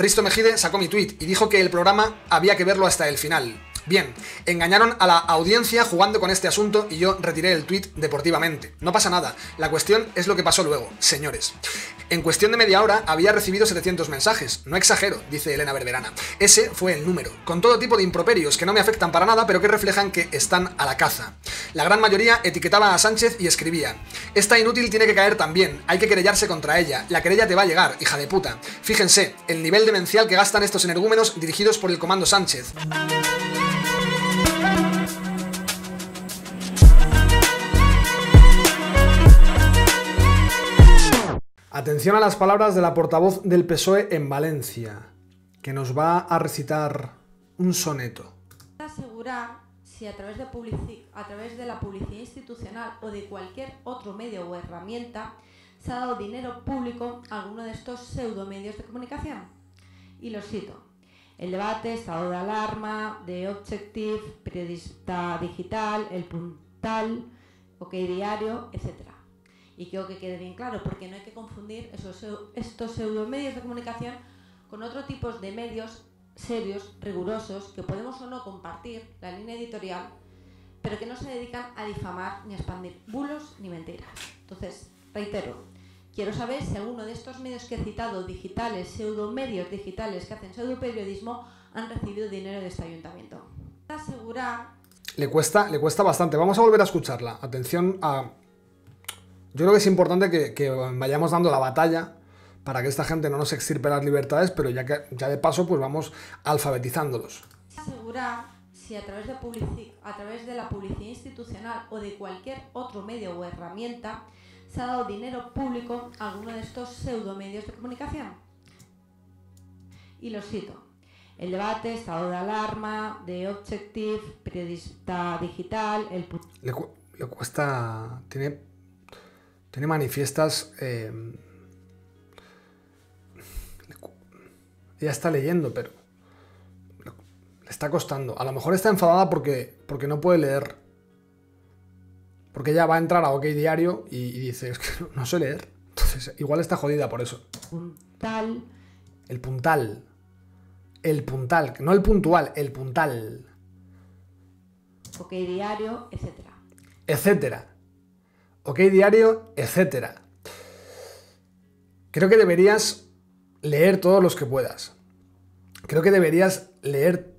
Risto Mejide sacó mi tweet y dijo que el programa había que verlo hasta el final. Bien, engañaron a la audiencia jugando con este asunto y yo retiré el tuit deportivamente. No pasa nada, la cuestión es lo que pasó luego, señores. En cuestión de media hora había recibido 700 mensajes, no exagero, dice Elena Berberana. Ese fue el número, con todo tipo de improperios que no me afectan para nada, pero que reflejan que están a la caza. La gran mayoría etiquetaba a Sánchez y escribía, esta inútil tiene que caer también, hay que querellarse contra ella, la querella te va a llegar, hija de puta. Fíjense, el nivel demencial que gastan estos energúmenos dirigidos por el comando Sánchez. Atención a las palabras de la portavoz del PSOE en Valencia, que nos va a recitar un soneto. Asegurar si a través, de la publicidad institucional o de cualquier otro medio o herramienta se ha dado dinero público a alguno de estos pseudomedios de comunicación. Y los cito. El debate, estado de alarma, de Objective, periodista digital, el puntal, OK Diario, etcétera. Y quiero que quede bien claro, porque no hay que confundir esos, estos medios de comunicación con otro tipo de medios serios, rigurosos, que podemos o no compartir la línea editorial, pero que no se dedican a difamar ni a expandir bulos ni mentiras. Entonces, reitero, quiero saber si alguno de estos medios que he citado, digitales, medios digitales que hacen periodismo, han recibido dinero de este ayuntamiento. Asegurar... Le cuesta, le cuesta bastante. Vamos a volver a escucharla. Atención a yo creo que es importante que, vayamos dando la batalla para que esta gente no nos extirpe las libertades, pero ya, que, ya de paso pues vamos alfabetizándolos. Asegurar si a través, de a través de la publicidad institucional o de cualquier otro medio o herramienta se ha dado dinero público a alguno de estos pseudomedios de comunicación. Y lo cito. El debate, estado de alarma, de Objective, periodista digital, el... Le, le cuesta... Tiene tiene manifiestas... Eh, ella está leyendo, pero le está costando. A lo mejor está enfadada porque, porque no puede leer. Porque ella va a entrar a OK Diario y, dice, es que no, sé leer. Entonces, igual está jodida por eso. Puntal. El puntal. El puntal. No el puntual, el puntal. OK Diario, etcétera. Etcétera. OK Diario, etc. Creo que deberías leer todos los que puedas. Creo que deberías leer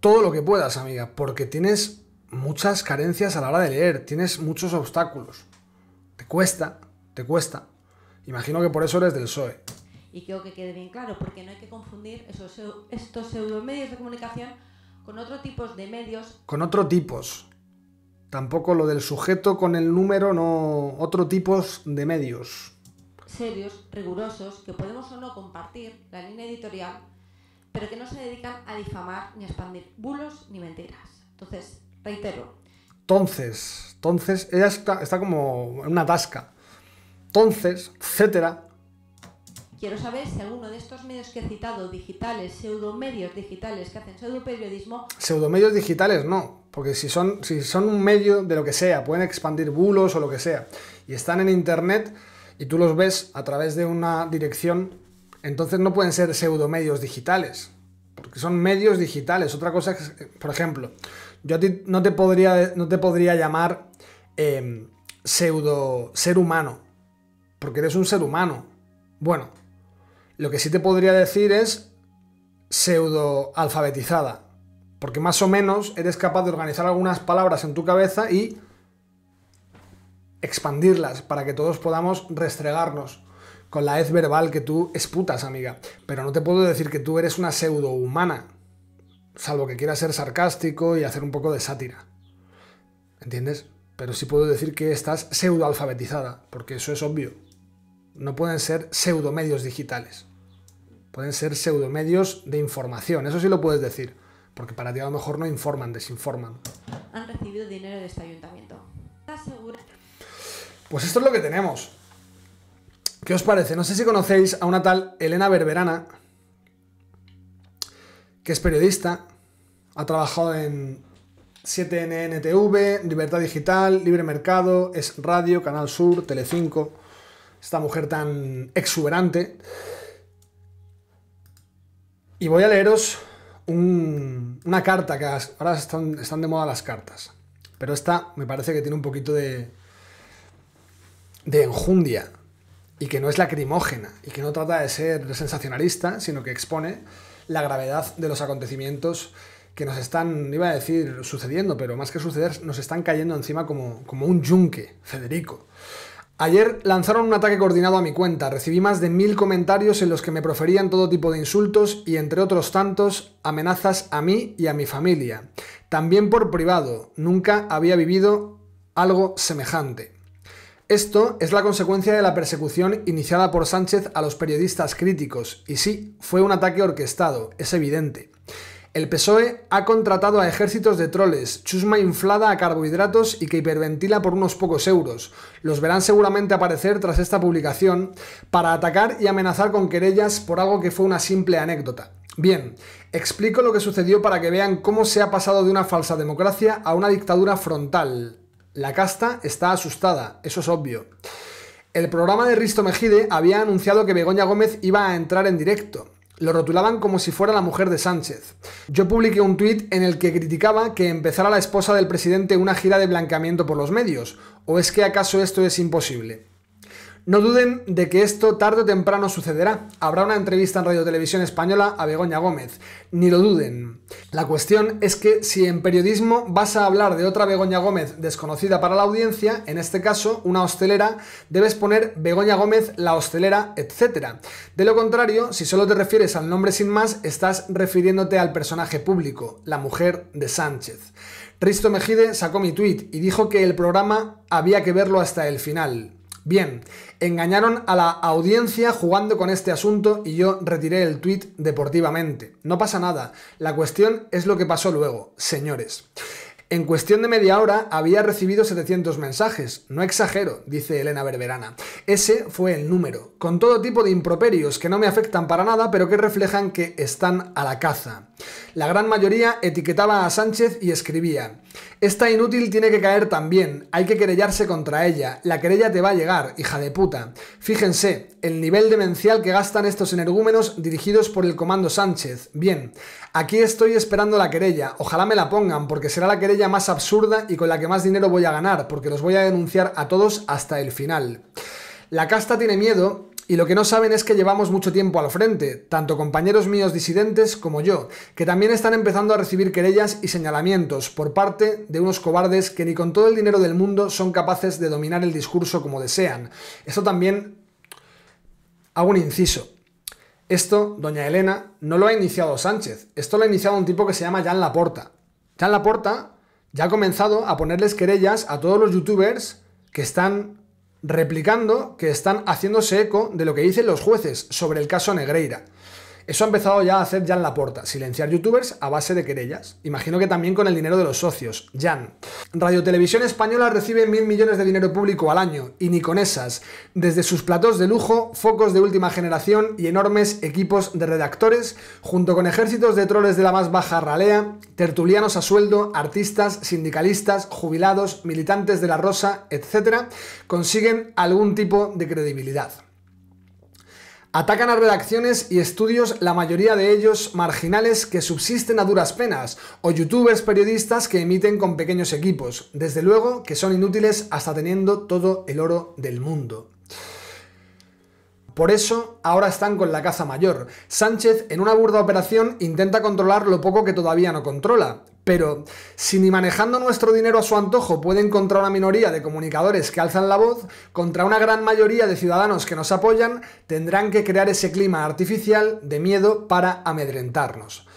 todo lo que puedas, amiga, porque tienes muchas carencias a la hora de leer, tienes muchos obstáculos. Te cuesta, te cuesta. Imagino que por eso eres del PSOE. Y quiero que quede bien claro, porque no hay que confundir estos pseudomedios de comunicación con otro tipos de medios. Con otro tipos. Tampoco lo del sujeto con el número, no. Otro tipo de medios. Serios, rigurosos, que podemos o no compartir la línea editorial, pero que no se dedican a difamar ni a expandir bulos ni mentiras. Entonces, reitero. Entonces, entonces, ella está, está como en una tasca. Entonces, etcétera, Quiero saber si alguno de estos medios que he citado, digitales, pseudomedios digitales que hacen pseudoperiodismo. Pseudomedios digitales no, porque si son, si son un medio de lo que sea, pueden expandir bulos o lo que sea, y están en internet y tú los ves a través de una dirección, entonces no pueden ser pseudomedios digitales, porque son medios digitales. Otra cosa es, por ejemplo, yo a ti no te podría, no te podría llamar em, pseudo ser humano, porque eres un ser humano. Bueno, lo que sí te podría decir es pseudo alfabetizada, porque más o menos eres capaz de organizar algunas palabras en tu cabeza y expandirlas para que todos podamos restregarnos con la hez verbal que tú esputas, amiga. Pero no te puedo decir que tú eres una pseudo humana, salvo que quieras ser sarcástico y hacer un poco de sátira. ¿Entiendes? Pero sí puedo decir que estás pseudo alfabetizada, porque eso es obvio. No pueden ser pseudo medios digitales pueden ser pseudomedios de información, eso sí lo puedes decir, porque para ti a lo mejor no informan, desinforman. Han recibido dinero de este ayuntamiento. Pues esto es lo que tenemos. ¿Qué os parece? No sé si conocéis a una tal Elena Berberana, que es periodista, ha trabajado en 7 nntv Libertad Digital, Libre Mercado, Es Radio, Canal Sur, Telecinco. Esta mujer tan exuberante. Y voy a leeros una carta que ahora están, de moda las cartas. Pero esta me parece que tiene un poquito de, de enjundia y que no es lacrimógena y que no trata de ser sensacionalista, sino que expone la gravedad de los acontecimientos que nos están, iba a decir, sucediendo, pero más que suceder, nos están cayendo encima como, como un yunque, Federico. Ayer lanzaron un ataque coordinado a mi cuenta, recibí más de mil comentarios en los que me proferían todo tipo de insultos y entre otros tantos amenazas a mí y a mi familia. También por privado, nunca había vivido algo semejante. Esto es la consecuencia de la persecución iniciada por Sánchez a los periodistas críticos, y sí, fue un ataque orquestado, es evidente. El PSOE ha contratado a ejércitos de troles, chusma inflada a carbohidratos y que hiperventila por unos pocos euros. Los verán seguramente aparecer tras esta publicación para atacar y amenazar con querellas por algo que fue una simple anécdota. Bien, explico lo que sucedió para que vean cómo se ha pasado de una falsa democracia a una dictadura frontal. La casta está asustada, eso es obvio. El programa de Risto Mejide había anunciado que Begoña Gómez iba a entrar en directo. Lo rotulaban como si fuera la mujer de Sánchez. Yo publiqué un tuit en el que criticaba que empezara la esposa del presidente una gira de blanqueamiento por los medios. ¿O es que acaso esto es imposible? No duden de que esto tarde o temprano sucederá. Habrá una entrevista en Radio Televisión Española a Begoña Gómez. Ni lo duden. La cuestión es que si en periodismo vas a hablar de otra Begoña Gómez desconocida para la audiencia, en este caso una hostelera, debes poner Begoña Gómez la hostelera, etc. De lo contrario, si solo te refieres al nombre sin más, estás refiriéndote al personaje público, la mujer de Sánchez. Risto Mejide sacó mi tweet y dijo que el programa había que verlo hasta el final. Bien, engañaron a la audiencia jugando con este asunto y yo retiré el tuit deportivamente. No pasa nada, la cuestión es lo que pasó luego, señores. En cuestión de media hora había recibido 700 mensajes. No exagero, dice Elena Berberana. Ese fue el número, con todo tipo de improperios que no me afectan para nada, pero que reflejan que están a la caza. La gran mayoría etiquetaba a Sánchez y escribía, esta inútil tiene que caer también, hay que querellarse contra ella, la querella te va a llegar, hija de puta. Fíjense, el nivel demencial que gastan estos energúmenos dirigidos por el comando Sánchez. Bien, aquí estoy esperando la querella, ojalá me la pongan, porque será la querella más absurda y con la que más dinero voy a ganar, porque los voy a denunciar a todos hasta el final. La casta tiene miedo y lo que no saben es que llevamos mucho tiempo al frente, tanto compañeros míos disidentes como yo, que también están empezando a recibir querellas y señalamientos por parte de unos cobardes que ni con todo el dinero del mundo son capaces de dominar el discurso como desean. Esto también... Hago un inciso. Esto, doña Elena, no lo ha iniciado Sánchez. Esto lo ha iniciado un tipo que se llama Jan Laporta. Jan Laporta ya ha comenzado a ponerles querellas a todos los youtubers que están replicando que están haciéndose eco de lo que dicen los jueces sobre el caso Negreira. Eso ha empezado ya a hacer Jan Laporta, silenciar youtubers a base de querellas. Imagino que también con el dinero de los socios. Jan. Radio Televisión Española recibe mil millones de dinero público al año, y ni con esas. Desde sus platos de lujo, focos de última generación y enormes equipos de redactores, junto con ejércitos de troles de la más baja ralea, tertulianos a sueldo, artistas, sindicalistas, jubilados, militantes de la Rosa, etc., consiguen algún tipo de credibilidad. Atacan a redacciones y estudios, la mayoría de ellos marginales que subsisten a duras penas, o youtubers periodistas que emiten con pequeños equipos, desde luego que son inútiles hasta teniendo todo el oro del mundo. Por eso, ahora están con la caza mayor. Sánchez, en una burda operación, intenta controlar lo poco que todavía no controla, pero si ni manejando nuestro dinero a su antojo pueden encontrar una minoría de comunicadores que alzan la voz, contra una gran mayoría de ciudadanos que nos apoyan, tendrán que crear ese clima artificial de miedo para amedrentarnos.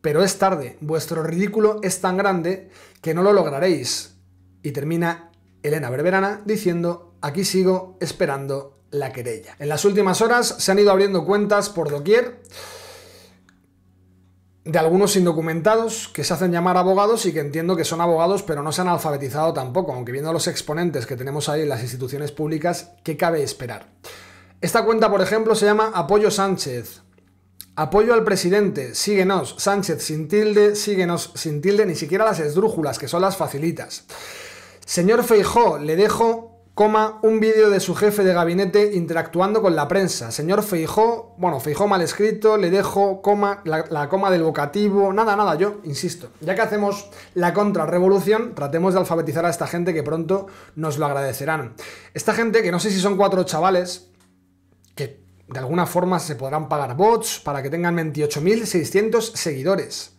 Pero es tarde, vuestro ridículo es tan grande que no lo lograréis. Y termina Elena Berberana diciendo, aquí sigo esperando la querella. En las últimas horas se han ido abriendo cuentas por doquier de algunos indocumentados que se hacen llamar abogados y que entiendo que son abogados pero no se han alfabetizado tampoco, aunque viendo los exponentes que tenemos ahí en las instituciones públicas, ¿qué cabe esperar? Esta cuenta, por ejemplo, se llama Apoyo Sánchez. Apoyo al presidente, síguenos, Sánchez sin tilde, síguenos sin tilde, ni siquiera las esdrújulas, que son las facilitas. Señor Feijó, le dejo Coma, un vídeo de su jefe de gabinete interactuando con la prensa. Señor Feijó, bueno, Feijó mal escrito, le dejo coma, la, la coma del vocativo, nada, nada, yo insisto. Ya que hacemos la contrarrevolución, tratemos de alfabetizar a esta gente que pronto nos lo agradecerán. Esta gente, que no sé si son cuatro chavales, que de alguna forma se podrán pagar bots para que tengan 28.600 seguidores.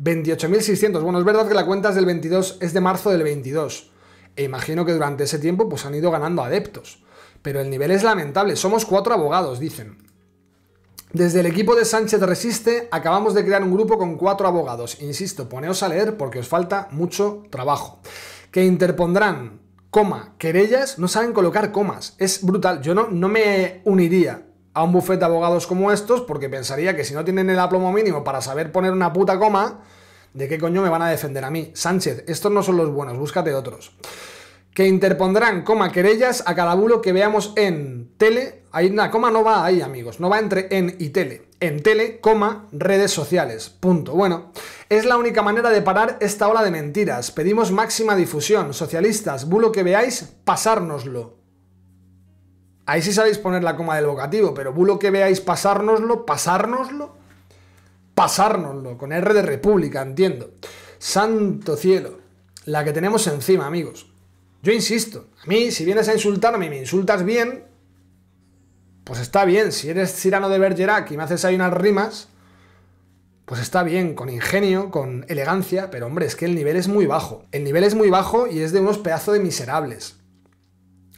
28.600, bueno, es verdad que la cuenta es del 22, es de marzo del 22 e imagino que durante ese tiempo pues han ido ganando adeptos. Pero el nivel es lamentable. Somos cuatro abogados, dicen. Desde el equipo de Sánchez Resiste acabamos de crear un grupo con cuatro abogados. Insisto, poneos a leer porque os falta mucho trabajo. Que interpondrán coma, querellas, no saben colocar comas. Es brutal. Yo no, no me uniría a un bufete de abogados como estos porque pensaría que si no tienen el aplomo mínimo para saber poner una puta coma, ¿De qué coño me van a defender a mí? Sánchez, estos no son los buenos, búscate otros. Que interpondrán, coma, querellas a cada bulo que veamos en tele. Ahí una coma no va ahí, amigos. No va entre en y tele. En tele, coma, redes sociales. Punto. Bueno, es la única manera de parar esta ola de mentiras. Pedimos máxima difusión. Socialistas, bulo que veáis, pasárnoslo. Ahí sí sabéis poner la coma del vocativo, pero bulo que veáis pasárnoslo, pasárnoslo pasárnoslo, con R de República, entiendo. Santo cielo, la que tenemos encima, amigos. Yo insisto, a mí, si vienes a insultarme y me insultas bien, pues está bien. Si eres Cirano de Bergerac y me haces ahí unas rimas, pues está bien, con ingenio, con elegancia, pero hombre, es que el nivel es muy bajo. El nivel es muy bajo y es de unos pedazos de miserables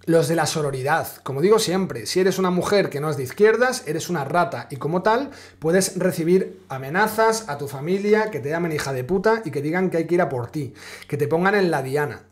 los de la sororidad. Como digo siempre, si eres una mujer que no es de izquierdas, eres una rata y como tal puedes recibir amenazas a tu familia, que te llamen hija de puta y que digan que hay que ir a por ti, que te pongan en la diana.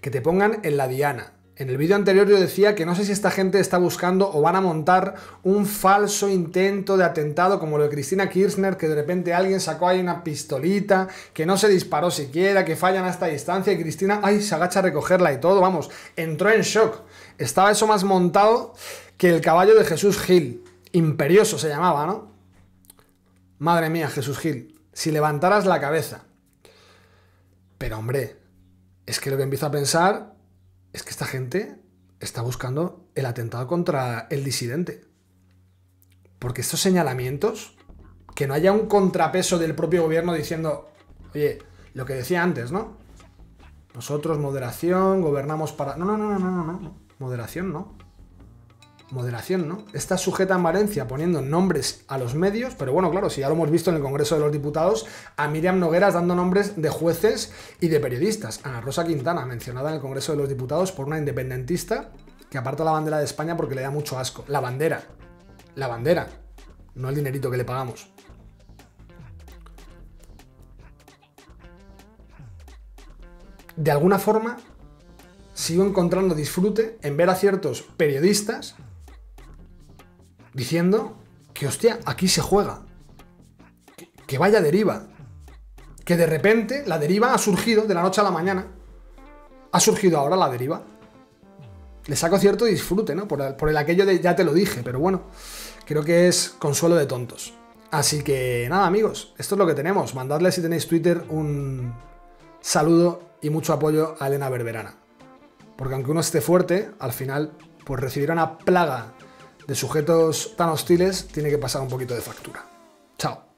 Que te pongan en la diana. En el vídeo anterior yo decía que no sé si esta gente está buscando o van a montar un falso intento de atentado como lo de Cristina Kirchner, que de repente alguien sacó ahí una pistolita, que no se disparó siquiera, que fallan a esta distancia y Cristina, ay, se agacha a recogerla y todo, vamos, entró en shock. Estaba eso más montado que el caballo de Jesús Gil. Imperioso se llamaba, ¿no? Madre mía, Jesús Gil, si levantaras la cabeza. Pero hombre, es que lo que empiezo a pensar es que esta gente está buscando el atentado contra el disidente. Porque estos señalamientos, que no haya un contrapeso del propio gobierno diciendo, oye, lo que decía antes, ¿no? Nosotros moderación, gobernamos para... No, no, no, no, no, no, no. Moderación no moderación, ¿no? Está sujeta en Valencia poniendo nombres a los medios, pero bueno, claro, si ya lo hemos visto en el Congreso de los Diputados, a Miriam Nogueras dando nombres de jueces y de periodistas. Ana Rosa Quintana, mencionada en el Congreso de los Diputados por una independentista que aparta la bandera de España porque le da mucho asco. La bandera. La bandera. No el dinerito que le pagamos. De alguna forma, sigo encontrando disfrute en ver a ciertos periodistas diciendo que, hostia, aquí se juega. Que, vaya deriva. Que de repente la deriva ha surgido de la noche a la mañana. Ha surgido ahora la deriva. Le saco cierto disfrute, ¿no? Por por aquello de ya te lo dije, pero bueno, creo que es consuelo de tontos. Así que nada, amigos, esto es lo que tenemos. Mandadle si tenéis Twitter un saludo y mucho apoyo a Elena Berberana. Porque aunque uno esté fuerte, al final, pues recibirá una plaga de sujetos tan hostiles tiene que pasar un poquito de factura. Chao.